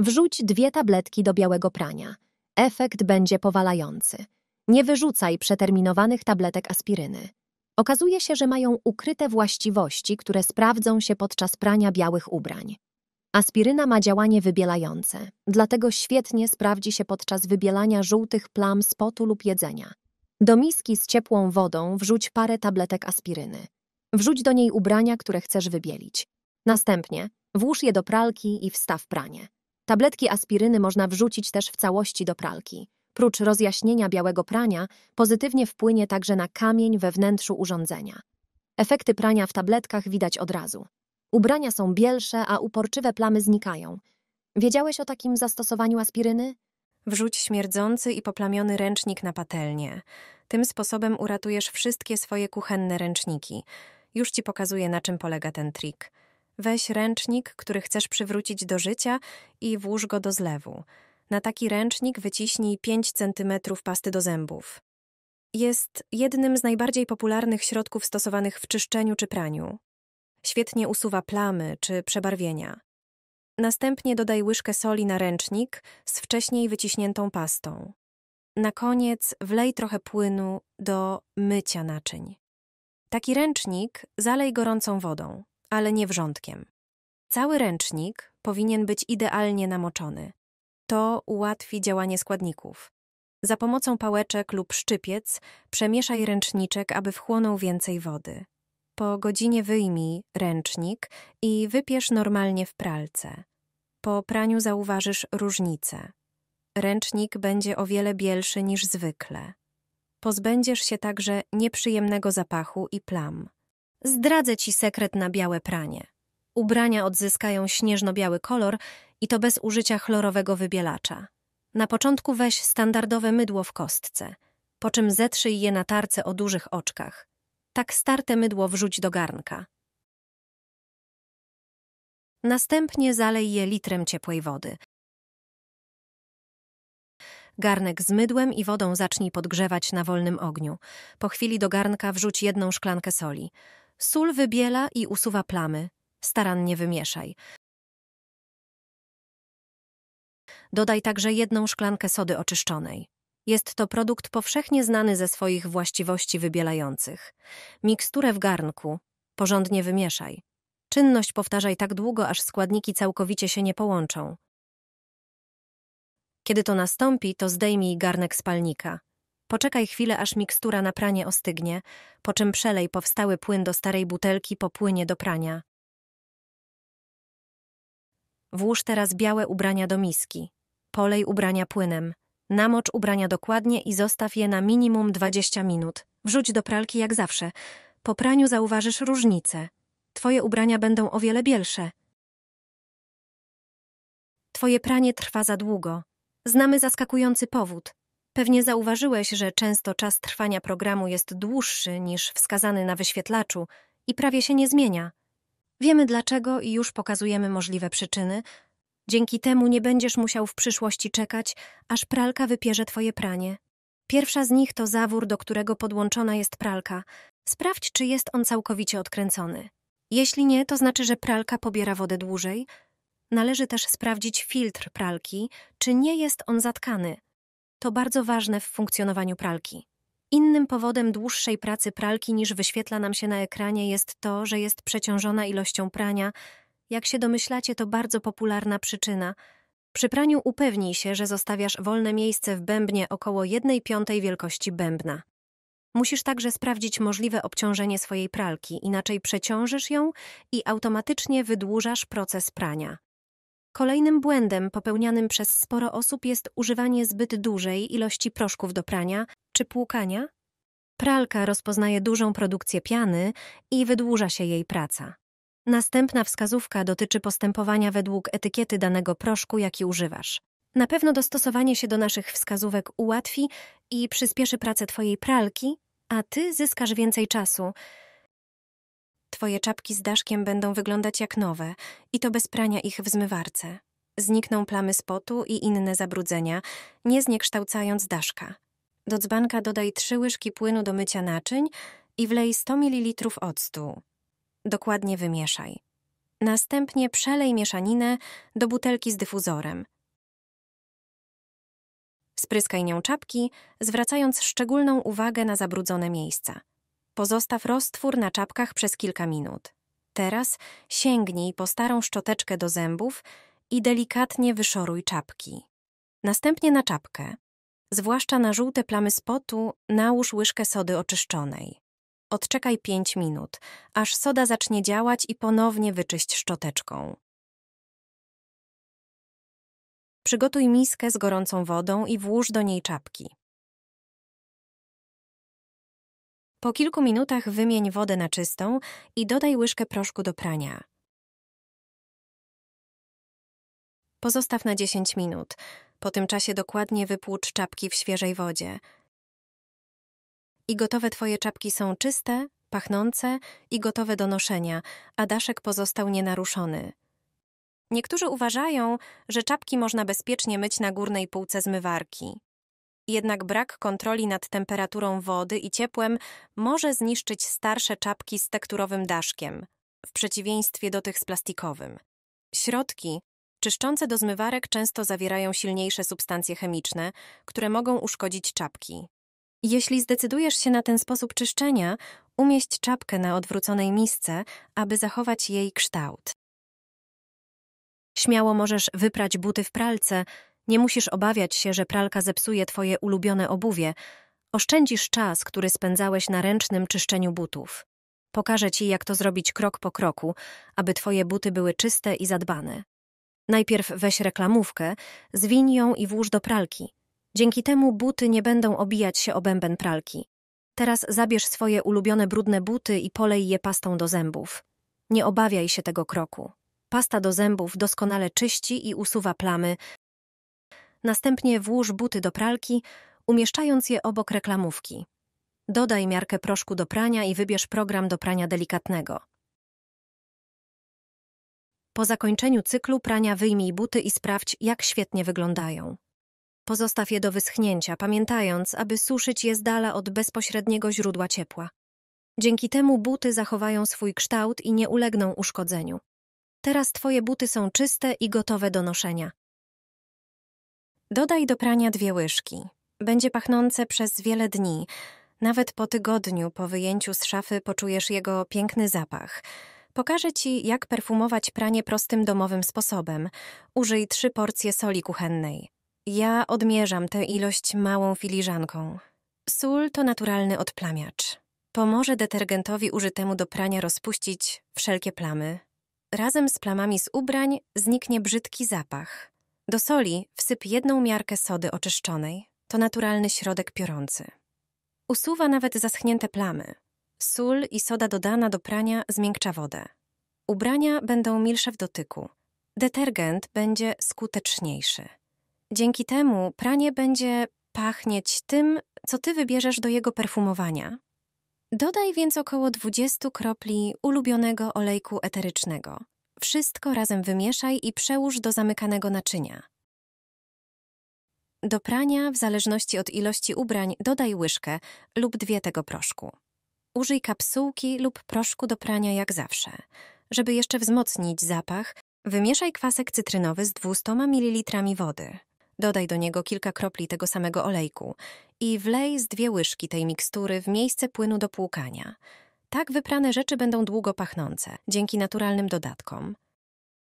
Wrzuć dwie tabletki do białego prania. Efekt będzie powalający. Nie wyrzucaj przeterminowanych tabletek aspiryny. Okazuje się, że mają ukryte właściwości, które sprawdzą się podczas prania białych ubrań. Aspiryna ma działanie wybielające, dlatego świetnie sprawdzi się podczas wybielania żółtych plam z potu lub jedzenia. Do miski z ciepłą wodą wrzuć parę tabletek aspiryny. Wrzuć do niej ubrania, które chcesz wybielić. Następnie włóż je do pralki i wstaw pranie. Tabletki aspiryny można wrzucić też w całości do pralki. Prócz rozjaśnienia białego prania, pozytywnie wpłynie także na kamień we wnętrzu urządzenia. Efekty prania w tabletkach widać od razu. Ubrania są bielsze, a uporczywe plamy znikają. Wiedziałeś o takim zastosowaniu aspiryny? Wrzuć śmierdzący i poplamiony ręcznik na patelnię. Tym sposobem uratujesz wszystkie swoje kuchenne ręczniki. Już ci pokazuję, na czym polega ten trik. Weź ręcznik, który chcesz przywrócić do życia i włóż go do zlewu. Na taki ręcznik wyciśnij 5 cm pasty do zębów. Jest jednym z najbardziej popularnych środków stosowanych w czyszczeniu czy praniu. Świetnie usuwa plamy czy przebarwienia. Następnie dodaj łyżkę soli na ręcznik z wcześniej wyciśniętą pastą. Na koniec wlej trochę płynu do mycia naczyń. Taki ręcznik zalej gorącą wodą ale nie wrzątkiem. Cały ręcznik powinien być idealnie namoczony. To ułatwi działanie składników. Za pomocą pałeczek lub szczypiec przemieszaj ręczniczek, aby wchłonął więcej wody. Po godzinie wyjmij ręcznik i wypierz normalnie w pralce. Po praniu zauważysz różnicę. Ręcznik będzie o wiele bielszy niż zwykle. Pozbędziesz się także nieprzyjemnego zapachu i plam. Zdradzę ci sekret na białe pranie. Ubrania odzyskają śnieżno-biały kolor i to bez użycia chlorowego wybielacza. Na początku weź standardowe mydło w kostce, po czym zetrzyj je na tarce o dużych oczkach. Tak starte mydło wrzuć do garnka. Następnie zalej je litrem ciepłej wody. Garnek z mydłem i wodą zacznij podgrzewać na wolnym ogniu. Po chwili do garnka wrzuć jedną szklankę soli. Sól wybiela i usuwa plamy. Starannie wymieszaj. Dodaj także jedną szklankę sody oczyszczonej. Jest to produkt powszechnie znany ze swoich właściwości wybielających. Miksturę w garnku porządnie wymieszaj. Czynność powtarzaj tak długo, aż składniki całkowicie się nie połączą. Kiedy to nastąpi, to zdejmij garnek spalnika. palnika. Poczekaj chwilę, aż mikstura na pranie ostygnie, po czym przelej powstały płyn do starej butelki popłynie do prania. Włóż teraz białe ubrania do miski. Polej ubrania płynem. Namocz ubrania dokładnie i zostaw je na minimum 20 minut. Wrzuć do pralki jak zawsze. Po praniu zauważysz różnicę. Twoje ubrania będą o wiele bielsze. Twoje pranie trwa za długo. Znamy zaskakujący powód. Pewnie zauważyłeś, że często czas trwania programu jest dłuższy niż wskazany na wyświetlaczu i prawie się nie zmienia. Wiemy dlaczego i już pokazujemy możliwe przyczyny. Dzięki temu nie będziesz musiał w przyszłości czekać, aż pralka wypierze twoje pranie. Pierwsza z nich to zawór, do którego podłączona jest pralka. Sprawdź, czy jest on całkowicie odkręcony. Jeśli nie, to znaczy, że pralka pobiera wodę dłużej. Należy też sprawdzić filtr pralki, czy nie jest on zatkany to bardzo ważne w funkcjonowaniu pralki. Innym powodem dłuższej pracy pralki niż wyświetla nam się na ekranie jest to, że jest przeciążona ilością prania. Jak się domyślacie, to bardzo popularna przyczyna. Przy praniu upewnij się, że zostawiasz wolne miejsce w bębnie około 1 piątej wielkości bębna. Musisz także sprawdzić możliwe obciążenie swojej pralki, inaczej przeciążysz ją i automatycznie wydłużasz proces prania. Kolejnym błędem popełnianym przez sporo osób jest używanie zbyt dużej ilości proszków do prania czy płukania. Pralka rozpoznaje dużą produkcję piany i wydłuża się jej praca. Następna wskazówka dotyczy postępowania według etykiety danego proszku, jaki używasz. Na pewno dostosowanie się do naszych wskazówek ułatwi i przyspieszy pracę Twojej pralki, a Ty zyskasz więcej czasu, Twoje czapki z daszkiem będą wyglądać jak nowe i to bez prania ich w zmywarce. Znikną plamy spotu i inne zabrudzenia, nie zniekształcając daszka. Do dzbanka dodaj trzy łyżki płynu do mycia naczyń i wlej 100 ml octu. Dokładnie wymieszaj. Następnie przelej mieszaninę do butelki z dyfuzorem. Spryskaj nią czapki, zwracając szczególną uwagę na zabrudzone miejsca. Pozostaw roztwór na czapkach przez kilka minut. Teraz sięgnij po starą szczoteczkę do zębów i delikatnie wyszoruj czapki. Następnie na czapkę, zwłaszcza na żółte plamy spotu, nałóż łyżkę sody oczyszczonej. Odczekaj 5 minut, aż soda zacznie działać i ponownie wyczyść szczoteczką. Przygotuj miskę z gorącą wodą i włóż do niej czapki. Po kilku minutach wymień wodę na czystą i dodaj łyżkę proszku do prania. Pozostaw na 10 minut. Po tym czasie dokładnie wypłucz czapki w świeżej wodzie. I gotowe Twoje czapki są czyste, pachnące i gotowe do noszenia, a daszek pozostał nienaruszony. Niektórzy uważają, że czapki można bezpiecznie myć na górnej półce zmywarki. Jednak brak kontroli nad temperaturą wody i ciepłem może zniszczyć starsze czapki z tekturowym daszkiem, w przeciwieństwie do tych z plastikowym. Środki czyszczące do zmywarek często zawierają silniejsze substancje chemiczne, które mogą uszkodzić czapki. Jeśli zdecydujesz się na ten sposób czyszczenia, umieść czapkę na odwróconej misce, aby zachować jej kształt. Śmiało możesz wyprać buty w pralce, nie musisz obawiać się, że pralka zepsuje twoje ulubione obuwie. Oszczędzisz czas, który spędzałeś na ręcznym czyszczeniu butów. Pokażę ci, jak to zrobić krok po kroku, aby twoje buty były czyste i zadbane. Najpierw weź reklamówkę, zwiń ją i włóż do pralki. Dzięki temu buty nie będą obijać się o bęben pralki. Teraz zabierz swoje ulubione brudne buty i polej je pastą do zębów. Nie obawiaj się tego kroku. Pasta do zębów doskonale czyści i usuwa plamy, Następnie włóż buty do pralki, umieszczając je obok reklamówki. Dodaj miarkę proszku do prania i wybierz program do prania delikatnego. Po zakończeniu cyklu prania wyjmij buty i sprawdź, jak świetnie wyglądają. Pozostaw je do wyschnięcia, pamiętając, aby suszyć je z dala od bezpośredniego źródła ciepła. Dzięki temu buty zachowają swój kształt i nie ulegną uszkodzeniu. Teraz Twoje buty są czyste i gotowe do noszenia. Dodaj do prania dwie łyżki. Będzie pachnące przez wiele dni. Nawet po tygodniu po wyjęciu z szafy poczujesz jego piękny zapach. Pokażę Ci, jak perfumować pranie prostym domowym sposobem. Użyj trzy porcje soli kuchennej. Ja odmierzam tę ilość małą filiżanką. Sól to naturalny odplamiacz. Pomoże detergentowi użytemu do prania rozpuścić wszelkie plamy. Razem z plamami z ubrań zniknie brzydki zapach. Do soli wsyp jedną miarkę sody oczyszczonej, to naturalny środek piorący. Usuwa nawet zaschnięte plamy. Sól i soda dodana do prania zmiękcza wodę. Ubrania będą milsze w dotyku. Detergent będzie skuteczniejszy. Dzięki temu pranie będzie pachnieć tym, co ty wybierzesz do jego perfumowania. Dodaj więc około 20 kropli ulubionego olejku eterycznego – wszystko razem wymieszaj i przełóż do zamykanego naczynia. Do prania, w zależności od ilości ubrań, dodaj łyżkę lub dwie tego proszku. Użyj kapsułki lub proszku do prania jak zawsze. Żeby jeszcze wzmocnić zapach, wymieszaj kwasek cytrynowy z 200 ml wody. Dodaj do niego kilka kropli tego samego olejku i wlej z dwie łyżki tej mikstury w miejsce płynu do płukania tak wyprane rzeczy będą długo pachnące, dzięki naturalnym dodatkom.